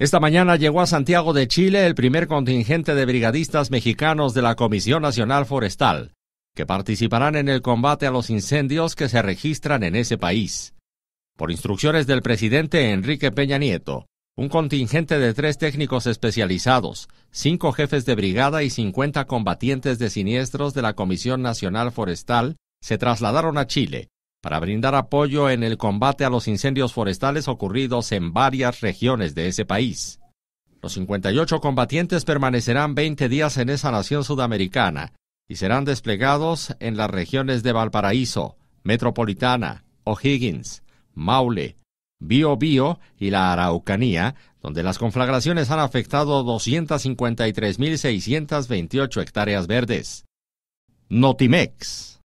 Esta mañana llegó a Santiago de Chile el primer contingente de brigadistas mexicanos de la Comisión Nacional Forestal, que participarán en el combate a los incendios que se registran en ese país. Por instrucciones del presidente Enrique Peña Nieto, un contingente de tres técnicos especializados, cinco jefes de brigada y 50 combatientes de siniestros de la Comisión Nacional Forestal se trasladaron a Chile para brindar apoyo en el combate a los incendios forestales ocurridos en varias regiones de ese país. Los 58 combatientes permanecerán 20 días en esa nación sudamericana y serán desplegados en las regiones de Valparaíso, Metropolitana, O'Higgins, Maule, Bío Bío y la Araucanía, donde las conflagraciones han afectado 253.628 hectáreas verdes. Notimex.